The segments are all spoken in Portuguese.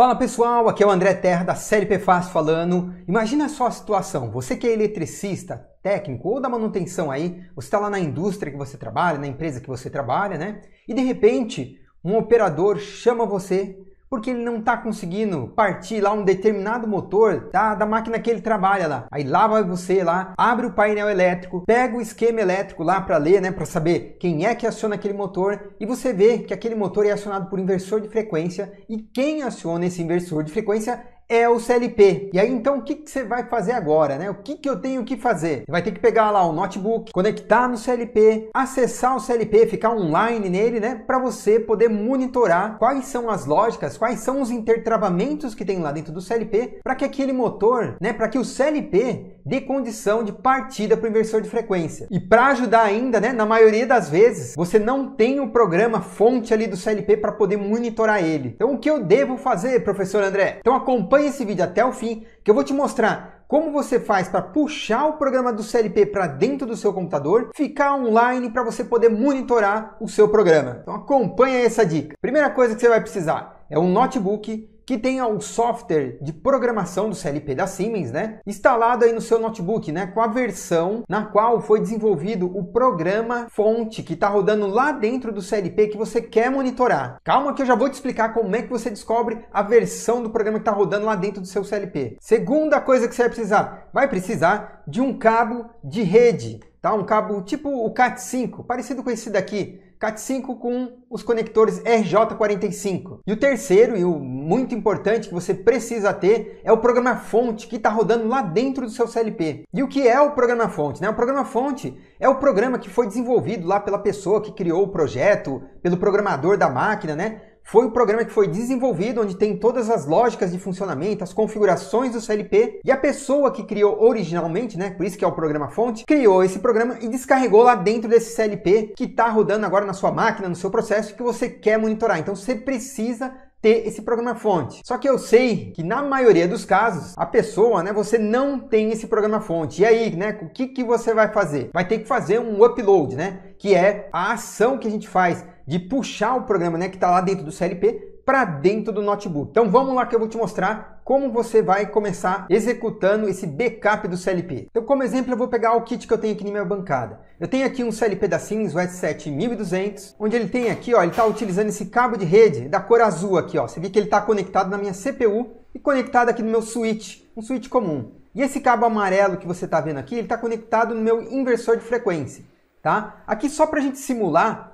Fala pessoal, aqui é o André Terra da série PFAS falando. Imagina só a situação, você que é eletricista, técnico ou da manutenção aí, você está lá na indústria que você trabalha, na empresa que você trabalha, né? E de repente um operador chama você porque ele não está conseguindo partir lá um determinado motor da, da máquina que ele trabalha lá. Aí lá vai você lá, abre o painel elétrico, pega o esquema elétrico lá para ler, né, para saber quem é que aciona aquele motor e você vê que aquele motor é acionado por inversor de frequência e quem aciona esse inversor de frequência é o CLP. E aí então o que, que você vai fazer agora, né? O que, que eu tenho que fazer? Você vai ter que pegar lá o notebook, conectar no CLP, acessar o CLP, ficar online nele, né? Para você poder monitorar quais são as lógicas, quais são os intertravamentos que tem lá dentro do CLP, para que aquele motor, né? Para que o CLP dê condição de partida para o inversor de frequência. E para ajudar ainda, né? Na maioria das vezes você não tem o programa fonte ali do CLP para poder monitorar ele. Então o que eu devo fazer, professor André? Então acompanhe acompanhe esse vídeo até o fim, que eu vou te mostrar como você faz para puxar o programa do CLP para dentro do seu computador, ficar online para você poder monitorar o seu programa. Então acompanha essa dica. Primeira coisa que você vai precisar é um notebook que tenha o software de programação do CLP da Siemens, né, instalado aí no seu notebook, né, com a versão na qual foi desenvolvido o programa fonte que está rodando lá dentro do CLP que você quer monitorar. Calma que eu já vou te explicar como é que você descobre a versão do programa que está rodando lá dentro do seu CLP. Segunda coisa que você vai precisar, vai precisar de um cabo de rede, tá? Um cabo tipo o CAT5, parecido com esse daqui CAT5 com os conectores RJ45. E o terceiro e o muito importante que você precisa ter é o programa fonte que está rodando lá dentro do seu CLP. E o que é o programa fonte? Né? O programa fonte é o programa que foi desenvolvido lá pela pessoa que criou o projeto, pelo programador da máquina, né? Foi o programa que foi desenvolvido, onde tem todas as lógicas de funcionamento, as configurações do CLP, e a pessoa que criou originalmente, né, por isso que é o programa fonte, criou esse programa e descarregou lá dentro desse CLP que está rodando agora na sua máquina, no seu processo, que você quer monitorar. Então você precisa ter esse programa fonte. Só que eu sei que na maioria dos casos, a pessoa, né, você não tem esse programa fonte. E aí, né, o que que você vai fazer? Vai ter que fazer um upload, né, que é a ação que a gente faz de puxar o programa né, que está lá dentro do CLP para dentro do notebook. Então vamos lá que eu vou te mostrar como você vai começar executando esse backup do CLP. Então como exemplo eu vou pegar o kit que eu tenho aqui na minha bancada. Eu tenho aqui um CLP da Sims, o S7200, onde ele tem aqui, ó, ele está utilizando esse cabo de rede da cor azul aqui, ó. Você vê que ele está conectado na minha CPU e conectado aqui no meu switch, um switch comum. E esse cabo amarelo que você está vendo aqui, ele está conectado no meu inversor de frequência, tá? Aqui só para a gente simular,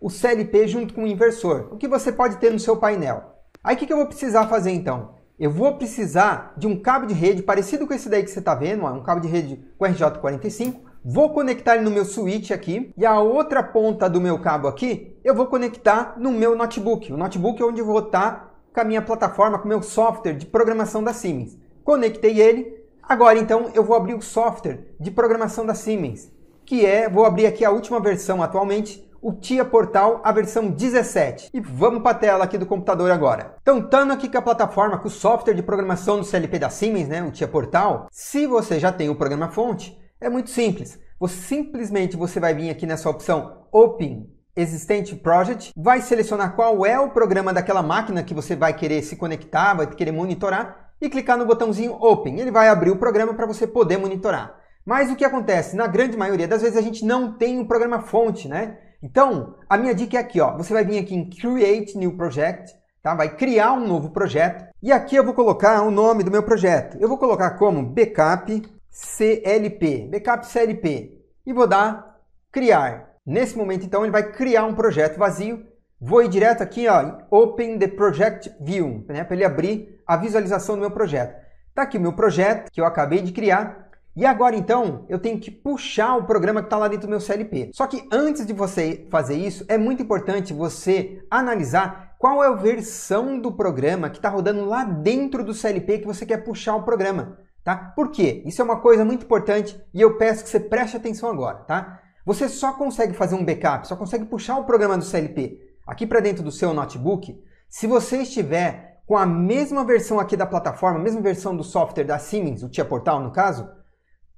o CLP junto com o inversor, o que você pode ter no seu painel. Aí o que, que eu vou precisar fazer então? Eu vou precisar de um cabo de rede parecido com esse daí que você está vendo, um cabo de rede com RJ45. Vou conectar ele no meu switch aqui e a outra ponta do meu cabo aqui eu vou conectar no meu notebook. O notebook é onde eu vou estar tá com a minha plataforma, com o meu software de programação da Siemens. Conectei ele. Agora então eu vou abrir o software de programação da Siemens, que é, vou abrir aqui a última versão atualmente, o TIA Portal, a versão 17. E vamos para a tela aqui do computador agora. Então, estando aqui com a plataforma, com o software de programação do CLP da Siemens, né, o TIA Portal, se você já tem o programa fonte, é muito simples. Você simplesmente você vai vir aqui nessa opção Open Existente Project, vai selecionar qual é o programa daquela máquina que você vai querer se conectar, vai querer monitorar e clicar no botãozinho Open. Ele vai abrir o programa para você poder monitorar. Mas o que acontece? Na grande maioria das vezes a gente não tem o um programa fonte, né? Então, a minha dica é aqui, ó. Você vai vir aqui em Create New Project, tá? Vai criar um novo projeto. E aqui eu vou colocar o nome do meu projeto. Eu vou colocar como Backup CLP, Backup CLP. E vou dar criar. Nesse momento, então, ele vai criar um projeto vazio. Vou ir direto aqui, ó, Open the Project View, né? Para ele abrir a visualização do meu projeto. Tá aqui o meu projeto que eu acabei de criar. E agora então eu tenho que puxar o programa que está lá dentro do meu CLP. Só que antes de você fazer isso, é muito importante você analisar qual é a versão do programa que está rodando lá dentro do CLP que você quer puxar o programa, tá? Por quê? Isso é uma coisa muito importante e eu peço que você preste atenção agora, tá? Você só consegue fazer um backup, só consegue puxar o programa do CLP aqui para dentro do seu notebook se você estiver com a mesma versão aqui da plataforma, a mesma versão do software da Siemens, o Tia Portal no caso,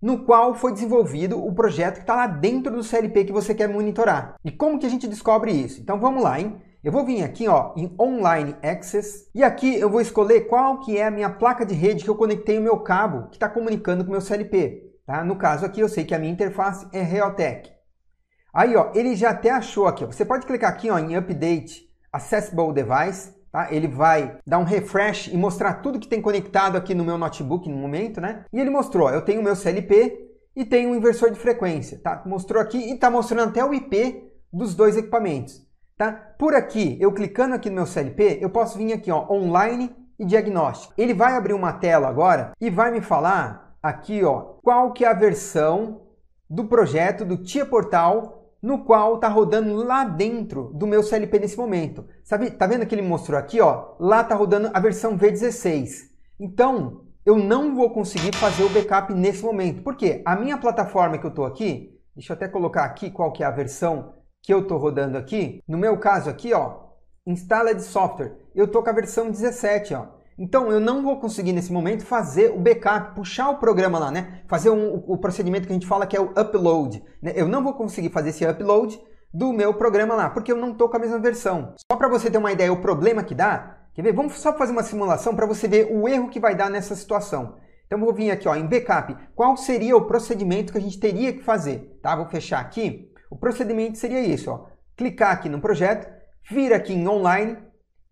no qual foi desenvolvido o projeto que está lá dentro do CLP que você quer monitorar. E como que a gente descobre isso? Então vamos lá, hein? Eu vou vir aqui ó, em Online Access e aqui eu vou escolher qual que é a minha placa de rede que eu conectei o meu cabo que está comunicando com o meu CLP. Tá? No caso aqui eu sei que a minha interface é Realtek. Aí ó, ele já até achou aqui. Ó, você pode clicar aqui ó, em Update Accessible Device Tá? Ele vai dar um refresh e mostrar tudo que tem conectado aqui no meu notebook no momento, né? E ele mostrou, eu tenho o meu CLP e tenho um inversor de frequência, tá? Mostrou aqui e está mostrando até o IP dos dois equipamentos, tá? Por aqui, eu clicando aqui no meu CLP, eu posso vir aqui, ó, online e diagnóstico. Ele vai abrir uma tela agora e vai me falar aqui, ó, qual que é a versão do projeto do Tia Portal no qual está rodando lá dentro do meu CLP nesse momento. Sabe, tá vendo que ele mostrou aqui, ó? Lá está rodando a versão V16. Então, eu não vou conseguir fazer o backup nesse momento. Por quê? A minha plataforma que eu estou aqui, deixa eu até colocar aqui qual que é a versão que eu estou rodando aqui. No meu caso aqui, ó, instala de software. Eu estou com a versão 17, ó. Então eu não vou conseguir nesse momento fazer o backup, puxar o programa lá, né? Fazer um, o procedimento que a gente fala que é o upload. Né? Eu não vou conseguir fazer esse upload do meu programa lá, porque eu não estou com a mesma versão. Só para você ter uma ideia o problema que dá, quer ver? Vamos só fazer uma simulação para você ver o erro que vai dar nessa situação. Então eu vou vir aqui ó, em backup, qual seria o procedimento que a gente teria que fazer? Tá? Vou fechar aqui. O procedimento seria isso, ó. clicar aqui no projeto, vir aqui em online,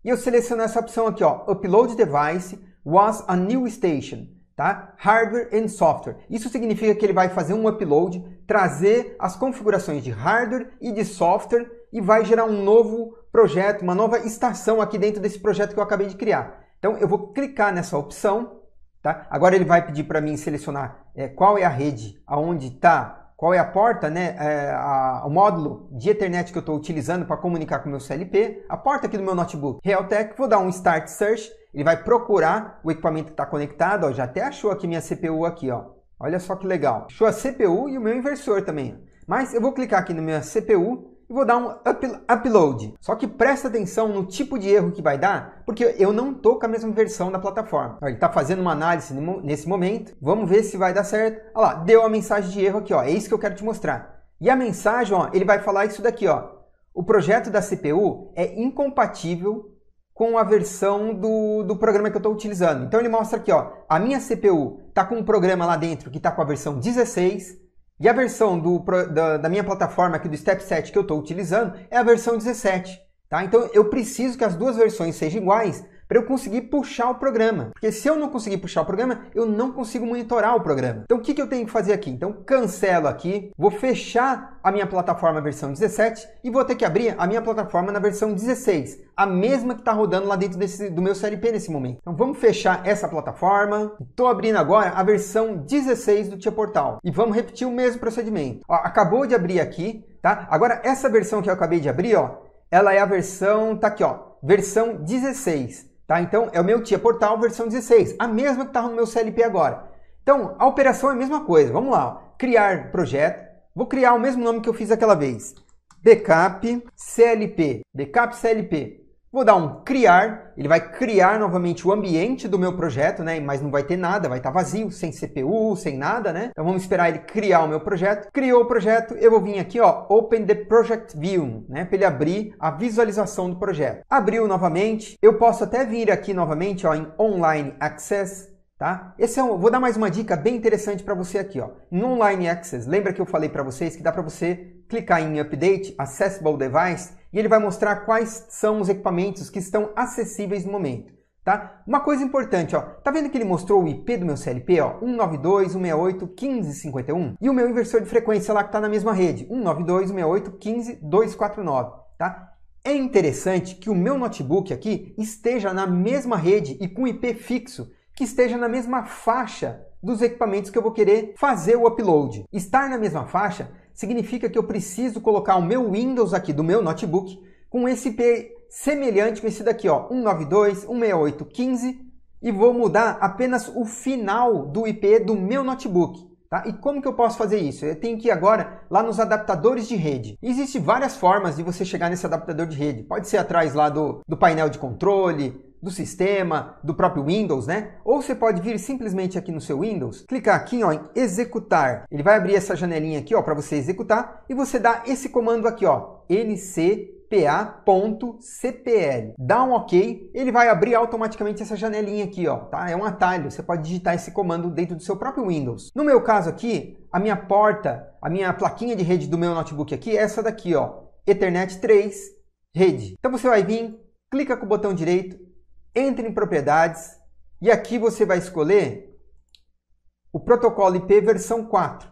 e eu seleciono essa opção aqui, ó, Upload Device was a new station, tá? Hardware and software. Isso significa que ele vai fazer um upload, trazer as configurações de hardware e de software e vai gerar um novo projeto, uma nova estação aqui dentro desse projeto que eu acabei de criar. Então eu vou clicar nessa opção, tá? Agora ele vai pedir para mim selecionar é, qual é a rede aonde está qual é a porta, né, é, a, o módulo de Ethernet que eu estou utilizando para comunicar com o meu CLP, a porta aqui do meu notebook Realtek, vou dar um Start Search, ele vai procurar o equipamento que está conectado, ó, já até achou aqui minha CPU aqui, ó. olha só que legal, achou a CPU e o meu inversor também, mas eu vou clicar aqui na minha CPU, e vou dar um up, upload. Só que presta atenção no tipo de erro que vai dar, porque eu não estou com a mesma versão da plataforma. Ele está fazendo uma análise nesse momento. Vamos ver se vai dar certo. Olha lá, deu a mensagem de erro aqui, ó. É isso que eu quero te mostrar. E a mensagem, ó, ele vai falar isso daqui, ó. O projeto da CPU é incompatível com a versão do, do programa que eu estou utilizando. Então ele mostra aqui, ó, a minha CPU está com um programa lá dentro que está com a versão 16 e a versão do, da, da, minha plataforma aqui do Step 7 que eu estou utilizando é a versão 17. Tá? Então eu preciso que as duas versões sejam iguais para eu conseguir puxar o programa. Porque se eu não conseguir puxar o programa, eu não consigo monitorar o programa. Então o que, que eu tenho que fazer aqui? Então cancelo aqui, vou fechar a minha plataforma versão 17 e vou ter que abrir a minha plataforma na versão 16, a mesma que está rodando lá dentro desse, do meu CLP nesse momento. Então vamos fechar essa plataforma. Estou abrindo agora a versão 16 do Tia Portal e vamos repetir o mesmo procedimento. Ó, acabou de abrir aqui, tá? Agora essa versão que eu acabei de abrir, ó, ela é a versão, tá aqui, ó, versão 16. Tá? Então, é o meu TIA Portal versão 16, a mesma que estava tá no meu CLP agora. Então, a operação é a mesma coisa. Vamos lá, criar projeto. Vou criar o mesmo nome que eu fiz aquela vez. Backup CLP. Backup CLP. Vou dar um criar, ele vai criar novamente o ambiente do meu projeto, né? Mas não vai ter nada, vai estar tá vazio, sem CPU, sem nada, né? Então vamos esperar ele criar o meu projeto. Criou o projeto, eu vou vir aqui, ó, Open the Project View, né? Para ele abrir a visualização do projeto. Abriu novamente. Eu posso até vir aqui novamente, ó, em Online Access. Tá? Esse é um, vou dar mais uma dica bem interessante para você aqui, ó. No Online Access, lembra que eu falei para vocês que dá para você clicar em Update, Accessible Device, e ele vai mostrar quais são os equipamentos que estão acessíveis no momento. Tá? Uma coisa importante, ó, tá vendo que ele mostrou o IP do meu CLP, ó, 192.168.1551 e o meu inversor de frequência lá que está na mesma rede, 192.168.15.249, tá? É interessante que o meu notebook aqui esteja na mesma rede e com IP fixo, que esteja na mesma faixa dos equipamentos que eu vou querer fazer o upload. Estar na mesma faixa significa que eu preciso colocar o meu Windows aqui do meu notebook com esse IP semelhante com esse daqui, ó, 192.168.15 e vou mudar apenas o final do IP do meu notebook. Tá? E como que eu posso fazer isso? Eu tenho que ir agora lá nos adaptadores de rede. Existem várias formas de você chegar nesse adaptador de rede. Pode ser atrás lá do, do painel de controle, do sistema, do próprio Windows, né? Ou você pode vir simplesmente aqui no seu Windows, clicar aqui ó, em executar. Ele vai abrir essa janelinha aqui ó para você executar e você dá esse comando aqui ó, nc.pa.cpl. Dá um OK, ele vai abrir automaticamente essa janelinha aqui ó, tá? É um atalho, você pode digitar esse comando dentro do seu próprio Windows. No meu caso aqui, a minha porta, a minha plaquinha de rede do meu notebook aqui é essa daqui ó, Ethernet 3 rede. Então você vai vir, clica com o botão direito entre em propriedades e aqui você vai escolher o protocolo IP versão 4.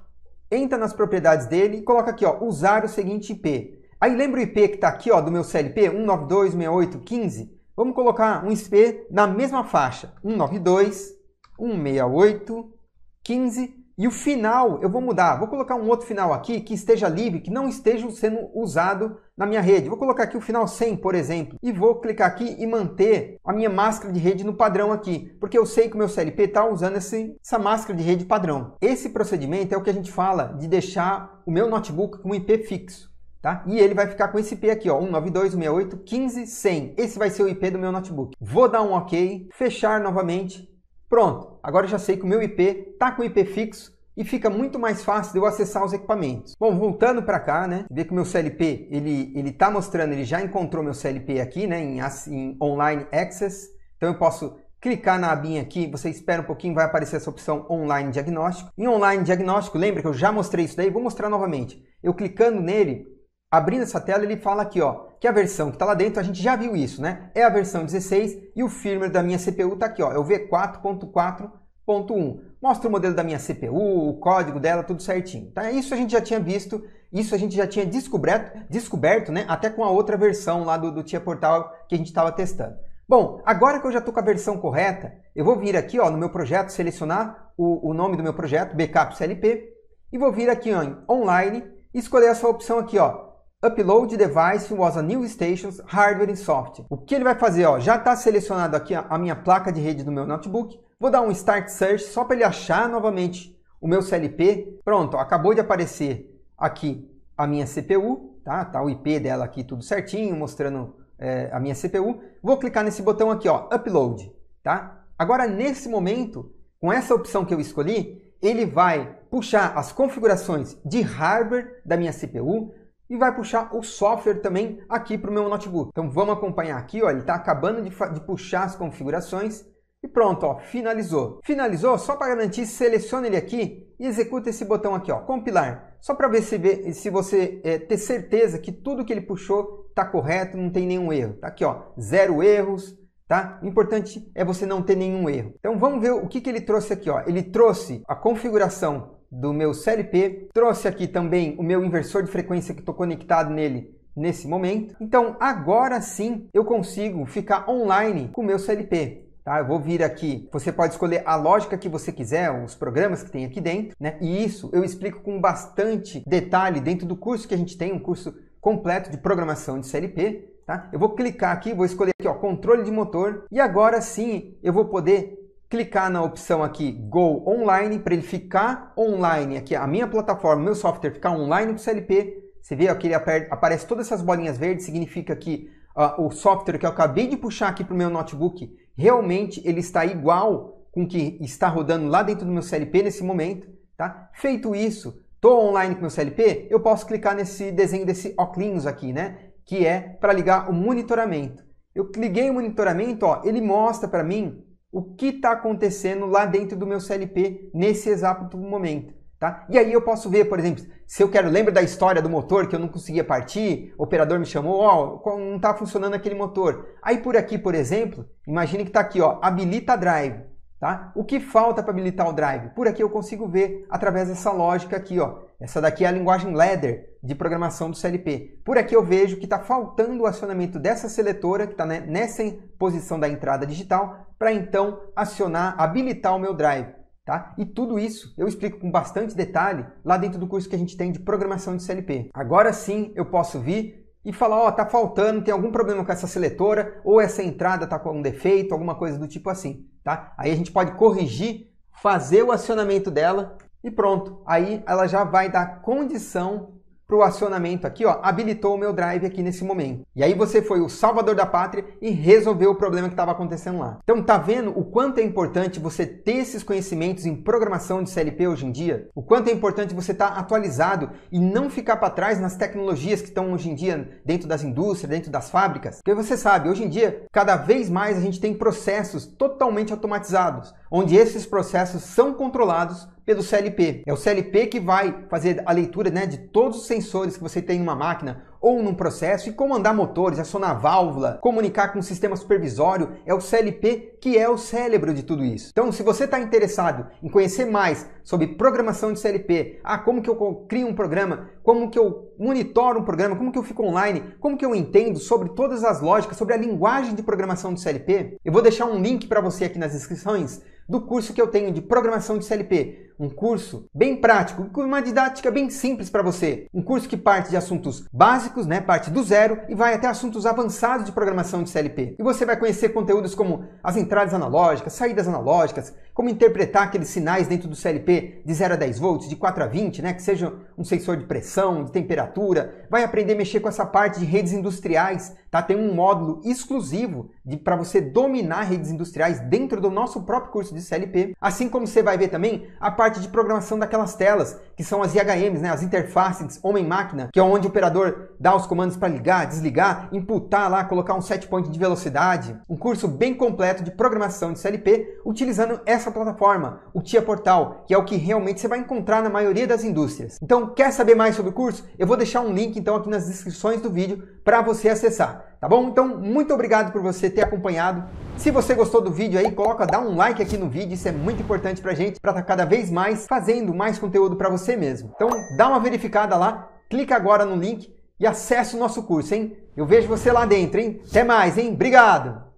Entra nas propriedades dele e coloca aqui, ó, usar o seguinte IP. Aí lembra o IP que está aqui, ó, do meu CLP 192.68.15? Vamos colocar um IP na mesma faixa, 192.168.15 e o final eu vou mudar, vou colocar um outro final aqui que esteja livre, que não esteja sendo usado na minha rede. Vou colocar aqui o final 100, por exemplo, e vou clicar aqui e manter a minha máscara de rede no padrão aqui, porque eu sei que o meu CLP está usando esse, essa máscara de rede padrão. Esse procedimento é o que a gente fala de deixar o meu notebook com IP fixo. Tá? E ele vai ficar com esse IP aqui, ó, 192.168.15.100. Esse vai ser o IP do meu notebook. Vou dar um OK, fechar novamente Pronto, agora já sei que o meu IP está com IP fixo e fica muito mais fácil de eu acessar os equipamentos. Bom, voltando para cá, né? Ver que o meu CLP, ele ele tá mostrando, ele já encontrou meu CLP aqui, né, em, em online access. Então eu posso clicar na abinha aqui, você espera um pouquinho, vai aparecer essa opção online diagnóstico. Em online diagnóstico, lembra que eu já mostrei isso daí, vou mostrar novamente. Eu clicando nele, Abrindo essa tela, ele fala aqui ó, que a versão que está lá dentro, a gente já viu isso, né? É a versão 16 e o firmware da minha CPU está aqui, ó, é o V4.4.1. Mostra o modelo da minha CPU, o código dela, tudo certinho. Tá? Isso a gente já tinha visto, isso a gente já tinha descoberto, descoberto né? até com a outra versão lá do, do Tia Portal que a gente estava testando. Bom, agora que eu já estou com a versão correta, eu vou vir aqui ó, no meu projeto, selecionar o, o nome do meu projeto, Backup CLP, e vou vir aqui ó, em Online e escolher essa opção aqui, ó, Upload device was a new stations, hardware and software. O que ele vai fazer? Ó, já está selecionado aqui a minha placa de rede do meu notebook. Vou dar um Start Search só para ele achar novamente o meu CLP. Pronto, ó, acabou de aparecer aqui a minha CPU. Tá, tá o IP dela aqui tudo certinho, mostrando é, a minha CPU. Vou clicar nesse botão aqui, ó, Upload. Tá? Agora, nesse momento, com essa opção que eu escolhi, ele vai puxar as configurações de hardware da minha CPU, e vai puxar o software também aqui para o meu notebook. Então vamos acompanhar aqui, ó, ele está acabando de, de puxar as configurações e pronto, ó, finalizou. Finalizou, só para garantir, selecione ele aqui e executa esse botão aqui, ó, compilar. Só para ver se, se você é, ter certeza que tudo que ele puxou está correto, não tem nenhum erro. Está aqui, ó, zero erros, tá? O importante é você não ter nenhum erro. Então vamos ver o que, que ele trouxe aqui, ó. Ele trouxe a configuração do meu CLP. Trouxe aqui também o meu inversor de frequência que estou conectado nele nesse momento. Então agora sim eu consigo ficar online com o meu CLP. Tá? Eu vou vir aqui, você pode escolher a lógica que você quiser, os programas que tem aqui dentro, né? E isso eu explico com bastante detalhe dentro do curso que a gente tem, um curso completo de programação de CLP. Tá? Eu vou clicar aqui, vou escolher aqui, ó, controle de motor, e agora sim eu vou poder clicar na opção aqui Go Online para ele ficar online aqui, a minha plataforma, meu software ficar online com o CLP. Você vê aqui ele aparece todas essas bolinhas verdes, significa que uh, o software que eu acabei de puxar aqui para o meu notebook realmente ele está igual com o que está rodando lá dentro do meu CLP nesse momento, tá? Feito isso, estou online com meu CLP, eu posso clicar nesse desenho desse óculos aqui, né? Que é para ligar o monitoramento. Eu liguei o monitoramento, ó, ele mostra para mim o que está acontecendo lá dentro do meu CLP nesse exato momento. Tá? E aí eu posso ver, por exemplo, se eu quero, lembra da história do motor que eu não conseguia partir, o operador me chamou, ó, não está funcionando aquele motor. Aí por aqui, por exemplo, imagine que está aqui, ó, habilita drive. Tá? O que falta para habilitar o drive? Por aqui eu consigo ver através dessa lógica aqui. Ó. Essa daqui é a linguagem ladder de programação do CLP. Por aqui eu vejo que está faltando o acionamento dessa seletora, que está né, nessa posição da entrada digital, para então acionar, habilitar o meu drive. Tá? E tudo isso eu explico com bastante detalhe lá dentro do curso que a gente tem de programação de CLP. Agora sim eu posso vir e falar, ó, oh, tá faltando, tem algum problema com essa seletora, ou essa entrada está com um defeito, alguma coisa do tipo assim tá? Aí a gente pode corrigir, fazer o acionamento dela e pronto. Aí ela já vai dar condição para o acionamento aqui, ó, habilitou o meu drive aqui nesse momento. E aí você foi o salvador da pátria e resolveu o problema que estava acontecendo lá. Então tá vendo o quanto é importante você ter esses conhecimentos em programação de CLP hoje em dia? O quanto é importante você estar tá atualizado e não ficar para trás nas tecnologias que estão hoje em dia dentro das indústrias, dentro das fábricas? Porque você sabe, hoje em dia, cada vez mais a gente tem processos totalmente automatizados, onde esses processos são controlados pelo CLP. É o CLP que vai fazer a leitura né, de todos os sensores que você tem em uma máquina ou num processo e comandar motores, acionar válvula, comunicar com o sistema supervisório, é o CLP que é o cérebro de tudo isso. Então, se você está interessado em conhecer mais sobre programação de CLP, ah, como que eu crio um programa, como que eu monitoro um programa, como que eu fico online, como que eu entendo sobre todas as lógicas, sobre a linguagem de programação de CLP, eu vou deixar um link para você aqui nas inscrições do curso que eu tenho de programação de CLP um curso bem prático, com uma didática bem simples para você. Um curso que parte de assuntos básicos, né, parte do zero e vai até assuntos avançados de programação de CLP. E você vai conhecer conteúdos como as entradas analógicas, saídas analógicas, como interpretar aqueles sinais dentro do CLP de 0 a 10 volts, de 4 a 20, né, que seja um sensor de pressão, de temperatura. Vai aprender a mexer com essa parte de redes industriais, tá? Tem um módulo exclusivo para você dominar redes industriais dentro do nosso próprio curso de CLP. Assim como você vai ver também a parte de programação daquelas telas, que são as IHMs, né? As interfaces homem-máquina, que é onde o operador dá os comandos para ligar, desligar, imputar lá, colocar um set point de velocidade. Um curso bem completo de programação de CLP utilizando essa plataforma, o TIA Portal, que é o que realmente você vai encontrar na maioria das indústrias. Então, quer saber mais sobre o curso? Eu vou deixar um link então aqui nas descrições do vídeo para você acessar tá bom? Então, muito obrigado por você ter acompanhado. Se você gostou do vídeo aí, coloca, dá um like aqui no vídeo, isso é muito importante pra gente, pra estar tá cada vez mais fazendo mais conteúdo para você mesmo. Então, dá uma verificada lá, clica agora no link e acesse o nosso curso, hein? Eu vejo você lá dentro, hein? Até mais, hein? Obrigado!